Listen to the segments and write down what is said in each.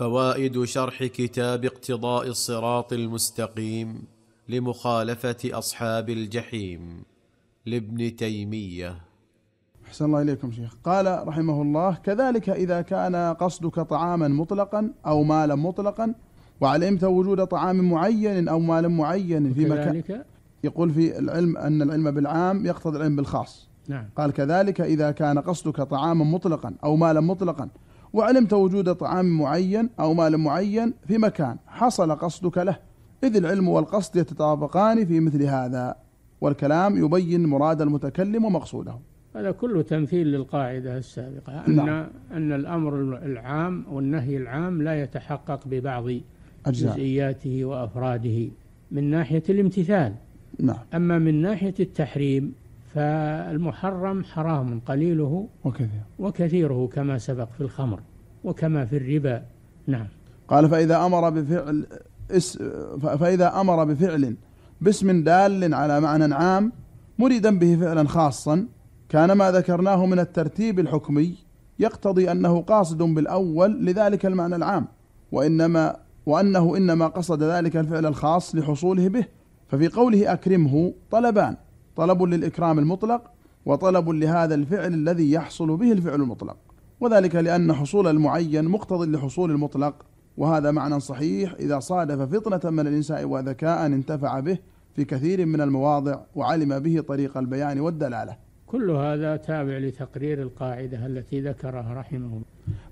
فوائد شرح كتاب اقتضاء الصراط المستقيم لمخالفه اصحاب الجحيم لابن تيميه احسن الله اليكم شيخ قال رحمه الله كذلك اذا كان قصدك طعاما مطلقا او مالا مطلقا وعلمت وجود طعام معين او مال معين في مكان يقول في العلم ان العلم بالعام يقتضي العلم بالخاص نعم. قال كذلك اذا كان قصدك طعاما مطلقا او مالا مطلقا وعلمت وجود طعام معين أو مال معين في مكان حصل قصدك له إذ العلم والقصد يتطابقان في مثل هذا والكلام يبين مراد المتكلم ومقصوده هذا كله تمثيل للقاعدة السابقة أن نعم. أن الأمر العام والنهي العام لا يتحقق ببعض أجزاء. جزئياته وأفراده من ناحية الامتثال نعم. أما من ناحية التحريم فالمحرم حرام قليله وكثير وكثيره كما سبق في الخمر وكما في الربا نعم قال فإذا أمر بفعل فإذا أمر بفعل باسم دال على معنى عام مريدا به فعلا خاصا كان ما ذكرناه من الترتيب الحكمي يقتضي أنه قاصد بالأول لذلك المعنى العام وإنما وأنه إنما قصد ذلك الفعل الخاص لحصوله به ففي قوله أكرمه طلبان طلب للإكرام المطلق وطلب لهذا الفعل الذي يحصل به الفعل المطلق وذلك لأن حصول المعين مقتضي لحصول المطلق وهذا معنى صحيح إذا صادف فطنة من الإنساء وذكاء انتفع به في كثير من المواضع وعلم به طريق البيان والدلالة كل هذا تابع لتقرير القاعدة التي ذكرها رحمه الله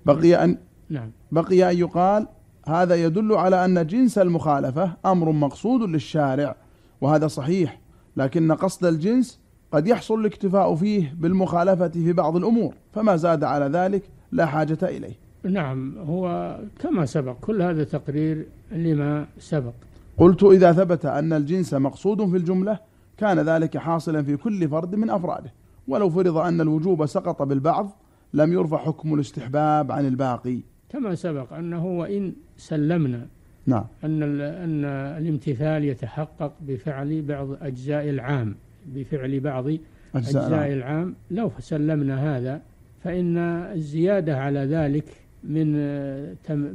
بقي أن نعم بقي أن يقال هذا يدل على أن جنس المخالفة أمر مقصود للشارع وهذا صحيح لكن قصد الجنس قد يحصل الاكتفاء فيه بالمخالفة في بعض الأمور فما زاد على ذلك لا حاجة إليه نعم هو كما سبق كل هذا تقرير لما سبق قلت إذا ثبت أن الجنس مقصود في الجملة كان ذلك حاصلا في كل فرد من أفراده ولو فرض أن الوجوب سقط بالبعض لم يرفع حكم الاستحباب عن الباقي كما سبق أنه وإن سلمنا نعم أن أن الامتثال يتحقق بفعل بعض أجزاء العام بفعل بعض أجزاء, أجزاء العام لو سلمنا هذا فإن الزيادة على ذلك من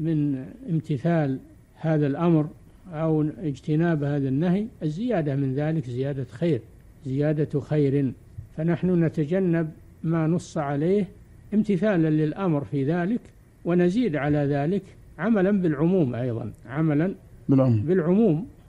من امتثال هذا الأمر أو اجتناب هذا النهي الزيادة من ذلك زيادة خير زيادة خير فنحن نتجنب ما نص عليه امتثالا للأمر في ذلك ونزيد على ذلك عملا بالعموم أيضا عملا بالعموم, بالعموم